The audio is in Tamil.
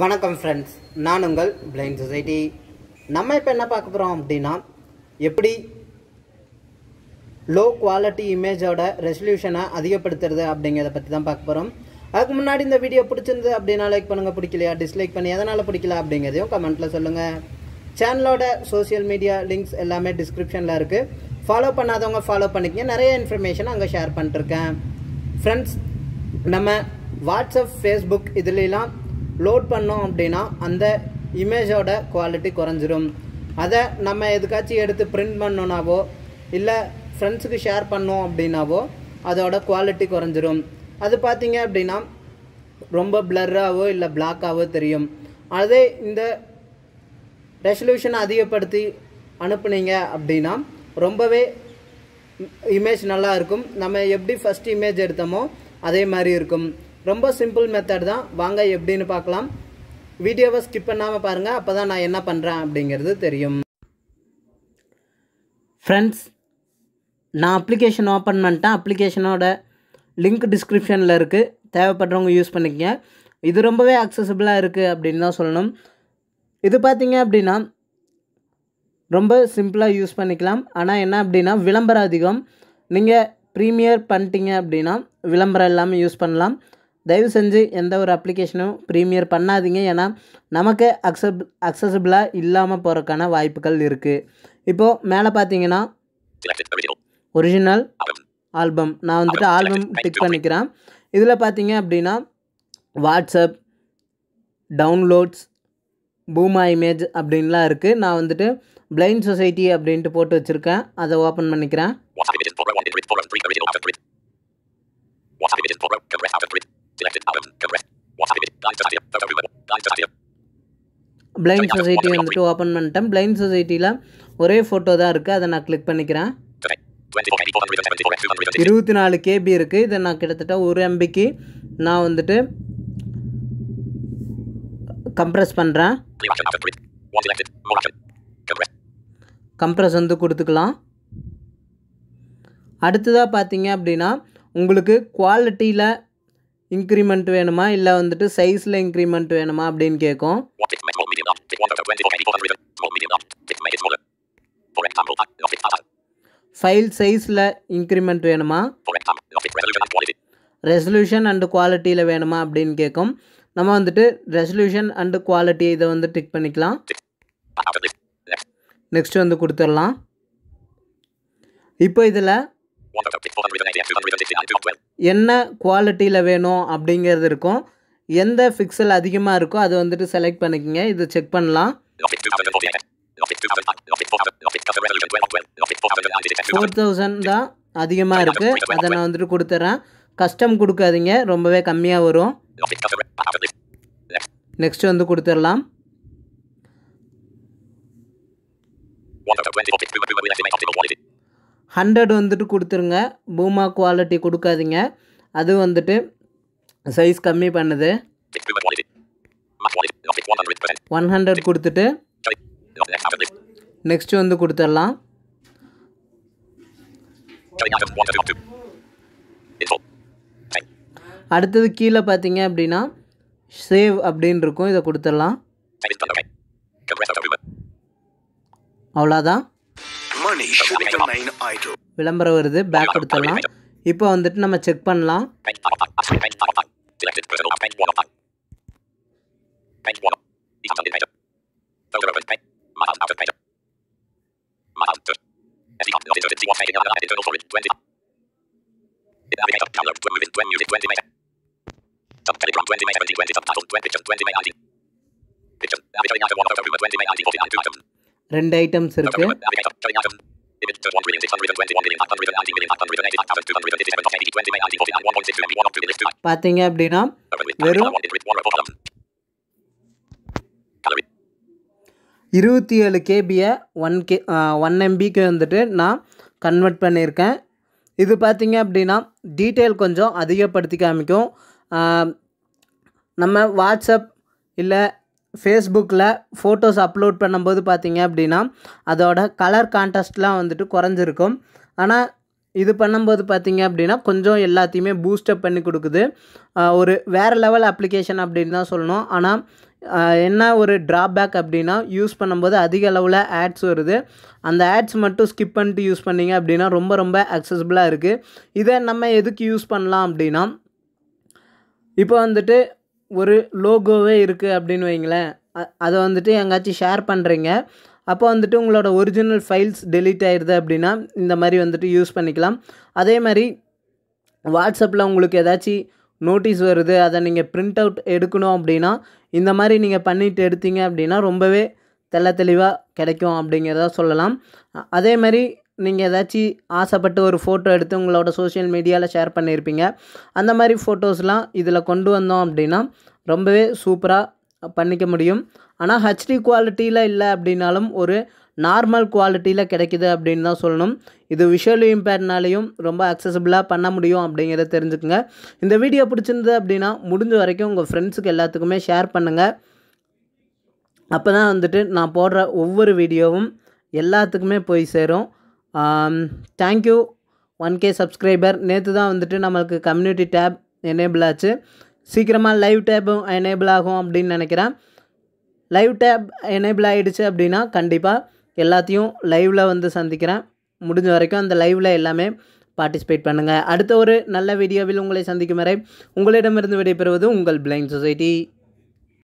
வணக்கம் ஃப்ரெண்ட்ஸ் நான் உங்கள் பிளைண்ட் சொசைட்டி நம்ம இப்போ என்ன பார்க்க போகிறோம் அப்படின்னா எப்படி லோ குவாலிட்டி இமேஜோட ரெசல்யூஷனை அதிகப்படுத்துறது அப்படிங்கிறத பற்றி தான் பார்க்க போகிறோம் அதுக்கு முன்னாடி இந்த வீடியோ பிடிச்சிருந்து அப்படின்னா லைக் பண்ணுங்கள் பிடிக்கலையா டிஸ்லைக் பண்ணி எதனால் பிடிக்கல அப்படிங்கிறதையும் கமெண்ட்டில் சொல்லுங்கள் சேனலோட சோசியல் மீடியா லிங்க்ஸ் எல்லாமே டிஸ்கிரிப்ஷனில் இருக்குது ஃபாலோ பண்ணாதவங்க ஃபாலோ பண்ணிக்கங்க நிறைய இன்ஃபர்மேஷன் அங்கே ஷேர் பண்ணிட்டுருக்கேன் ஃப்ரெண்ட்ஸ் நம்ம வாட்ஸ்அப் ஃபேஸ்புக் இதுலலாம் லோட் பண்ணோம் அப்படின்னா அந்த இமேஜோட குவாலிட்டி குறைஞ்சிரும் அதை நம்ம எதுக்காச்சும் எடுத்து பிரிண்ட் பண்ணோன்னாவோ இல்லை ஃப்ரெண்ட்ஸுக்கு ஷேர் பண்ணோம் அப்படின்னாவோ அதோட குவாலிட்டி குறைஞ்சிரும் அது பார்த்தீங்க அப்படின்னா ரொம்ப பிளர்ராகவோ இல்லை பிளாக்காகவோ தெரியும் அதே இந்த ரெசல்யூஷனை அதிகப்படுத்தி அனுப்புனீங்க அப்படின்னா ரொம்பவே இமேஜ் நல்லா இருக்கும் நம்ம எப்படி ஃபஸ்ட் இமேஜ் எடுத்தோமோ அதே மாதிரி இருக்கும் ரொம்ப சிம்பிள் மெத்தட் தான் வாங்க எப்படின்னு பார்க்கலாம் வீடியோவை ஸ்கிப் பண்ணாமல் பாருங்கள் அப்போ தான் நான் என்ன பண்ணுறேன் அப்படிங்கிறது தெரியும் ஃப்ரெண்ட்ஸ் நான் அப்ளிகேஷன் ஓப்பன் பண்ணிட்டேன் அப்ளிகேஷனோட லிங்க் டிஸ்கிரிப்ஷனில் இருக்குது தேவைப்படுறவங்க யூஸ் பண்ணிக்கங்க இது ரொம்பவே அக்சசபிளாக இருக்குது அப்படின்னு தான் சொல்லணும் இது பார்த்திங்க அப்படின்னா ரொம்ப சிம்பிளாக யூஸ் பண்ணிக்கலாம் ஆனால் என்ன அப்படின்னா விளம்பரம் அதிகம் நீங்கள் ப்ரீமியர் பண்ணிட்டீங்க அப்படின்னா விளம்பரம் இல்லாமல் யூஸ் பண்ணலாம் தயவு செஞ்சு எந்த ஒரு அப்ளிகேஷனும் ப்ரீமியர் பண்ணாதீங்க ஏன்னா நமக்கு அக்சப் அக்சசபிளாக இல்லாமல் போகிறதுக்கான வாய்ப்புகள் இருக்குது இப்போது மேலே பார்த்தீங்கன்னா ஒரிஜினல் ஆல்பம் நான் வந்துட்டு ஆல்பம் டிக் பண்ணிக்கிறேன் இதில் பார்த்தீங்க அப்படின்னா வாட்ஸ்அப் டவுன்லோட்ஸ் பூமா இமேஜ் அப்படின்லாம் இருக்குது நான் வந்துட்டு பிளைண்ட் சொசைட்டி அப்படின்ட்டு போட்டு வச்சுருக்கேன் அதை ஓப்பன் பண்ணிக்கிறேன் பிளைண்ட் சொசைட்டி வந்துட்டு ஓப்பன் பண்ணிட்டேன் பிளைண்ட் சொசைட்டியில் ஒரே ஃபோட்டோ தான் இருக்குது அதை நான் கிளிக் பண்ணிக்கிறேன் இருபத்தி நாலு கேபி இருக்குது இதை நான் கிட்டத்தட்ட ஒரு எம்பிக்கு நான் வந்துட்டு கம்ப்ரெஸ் பண்ணுறேன் கம்ப்ரெஸ் வந்து கொடுத்துக்கலாம் அடுத்ததாக பார்த்தீங்க அப்படின்னா உங்களுக்கு குவாலிட்டியில் இன்க்ரிமெண்ட் வேணுமா இல்லை வந்துட்டு சைஸில் இன்க்ரிமெண்ட் வேணுமா அப்படின்னு கேட்கும் ஃபைல் சைஸில் இன்க்ரிமெண்ட் வேணுமா ரெசல்யூஷன் அண்டு குவாலிட்டியில் வேணுமா அப்படின்னு கேட்கும் நம்ம வந்துட்டு ரெசல்யூஷன் அண்டு குவாலிட்டி இதை வந்து டிக் பண்ணிக்கலாம் நெக்ஸ்ட் வந்து கொடுத்துடலாம் இப்போ இதில் என்ன குவாலிட்டியில் வேணும் அப்படிங்கிறது இருக்கும் எந்த பிக்சல் அதிகமாக இருக்கோ அதை வந்துட்டு செலக்ட் பண்ணிக்கோங்க இதை செக் பண்ணலாம் ஃபோர் தௌசண்ட் தான் அதிகமாக இருக்குது அதை நான் வந்துட்டு கொடுத்துட்றேன் கஸ்டம் கொடுக்காதீங்க ரொம்பவே கம்மியாக வரும் நெக்ஸ்ட் வந்து கொடுத்துடலாம் ஹண்ட்ரட் வந்துட்டு கொடுத்துருங்க பூமா குவாலிட்டி கொடுக்காதீங்க அது வந்துட்டு சைஸ் கம்மி பண்ணுது ஒன் ஹண்ட்ரட் கொடுத்துட்டு நெக்ஸ்ட் வந்து கொடுத்துடலாம் அடுத்தது கீழே பார்த்தீங்க அப்படின்னா சேவ் அப்படின்னு இருக்கும் இதை கொடுத்துடலாம் அவ்வளோதான் விளம்பரம் வருது பேக் கொடுத்துடலாம் இப்போ வந்துட்டு நம்ம செக் பண்ணலாம் Subtitles from 20 May 2020 subtitles 20 pictures 20 May 19. Pictures. Avatar Inata 1 of 20 May 19. 49 items. ரெண்டு ஐட்டம்ஸ் இருக்கு பார்த்தீங்க அப்படின்னா இருபத்தி ஏழு கேபியை ஒன் கே ஒன் எம்பிக்கு வந்துட்டு நான் கன்வெர்ட் பண்ணியிருக்கேன் இது பார்த்தீங்க அப்படின்னா டீட்டெயில் கொஞ்சம் அதிகப்படுத்தி காமிக்கும் நம்ம வாட்ஸ்அப் இல்லை ஃபேஸ்புக்கில் ஃபோட்டோஸ் அப்லோட் பண்ணும்போது பார்த்தீங்க அப்படின்னா அதோட கலர் கான்டஸ்ட்லாம் வந்துட்டு குறைஞ்சிருக்கும் ஆனால் இது பண்ணும்போது பார்த்திங்க அப்படின்னா கொஞ்சம் எல்லாத்தையுமே பூஸ்டப் பண்ணி கொடுக்குது ஒரு வேறு லெவல் அப்ளிகேஷன் அப்படின்னு தான் சொல்லணும் ஆனால் என்ன ஒரு ட்ராபேக் அப்படின்னா யூஸ் பண்ணும்போது அதிக அளவில் ஆட்ஸ் வருது அந்த ஆட்ஸ் மட்டும் ஸ்கிப் பண்ணிட்டு யூஸ் பண்ணிங்க அப்படின்னா ரொம்ப ரொம்ப அக்சஸபிளாக இருக்குது இதை நம்ம எதுக்கு யூஸ் பண்ணலாம் அப்படின்னா இப்போ வந்துட்டு ஒரு லோகோவே இருக்குது அப்படின்னு வைங்களேன் அதை வந்துட்டு எங்காச்சும் ஷேர் பண்ணுறீங்க அப்போ வந்துட்டு உங்களோட ஒரிஜினல் ஃபைல்ஸ் டெலீட் ஆகிடுது அப்படின்னா இந்த மாதிரி வந்துட்டு யூஸ் பண்ணிக்கலாம் அதே மாதிரி வாட்ஸ்அப்பில் உங்களுக்கு ஏதாச்சும் நோட்டீஸ் வருது அதை நீங்கள் ப்ரிண்ட் அவுட் எடுக்கணும் அப்படின்னா இந்த மாதிரி நீங்கள் பண்ணிவிட்டு எடுத்தீங்க அப்படின்னா ரொம்பவே தெள்ள தெளிவாக கிடைக்கும் அப்படிங்கிறத சொல்லலாம் அதே மாதிரி நீங்கள் ஏதாச்சும் ஆசைப்பட்டு ஒரு ஃபோட்டோ எடுத்து உங்களோட சோஷியல் மீடியாவில் ஷேர் பண்ணியிருப்பீங்க அந்த மாதிரி ஃபோட்டோஸ்லாம் இதில் கொண்டு வந்தோம் அப்படின்னா ரொம்பவே சூப்பராக பண்ணிக்க முடியும் ஆனால் ஹெச்டி குவாலிட்டியில் இல்லை அப்படின்னாலும் ஒரு நார்மல் குவாலிட்டியில் கிடைக்கிது அப்படின்னு தான் சொல்லணும் இது விஷுவல் இம்பேர்ட்னாலையும் ரொம்ப அக்சசபிளாக பண்ண முடியும் அப்படிங்கிறத தெரிஞ்சுக்கோங்க இந்த வீடியோ பிடிச்சிருந்தது அப்படின்னா முடிஞ்ச வரைக்கும் உங்கள் ஃப்ரெண்ட்ஸுக்கு எல்லாத்துக்குமே ஷேர் பண்ணுங்கள் அப்போ தான் வந்துட்டு நான் போடுற ஒவ்வொரு வீடியோவும் எல்லாத்துக்குமே போய் சேரும் தேங்க்யூ ஒன் கே சப்ஸ்கிரைபர் நேற்று தான் வந்துட்டு நம்மளுக்கு கம்யூனிட்டி டேப் எனேபிள் ஆச்சு சீக்கிரமாக லைவ் டேப்பும் எனேபிள் ஆகும் அப்படின்னு நினைக்கிறேன் லைவ் டேப் எனேபிள் ஆகிடுச்சு அப்படின்னா கண்டிப்பாக எல்லாத்தையும் லைவில் வந்து சந்திக்கிறேன் முடிஞ்ச வரைக்கும் அந்த லைவில் எல்லாமே பார்ட்டிசிபேட் பண்ணுங்கள் அடுத்த ஒரு நல்ல வீடியோவில் உங்களை சந்திக்கும் வரை உங்களிடமிருந்து விடைபெறுவது உங்கள் பிளைண்ட் சொசைட்டி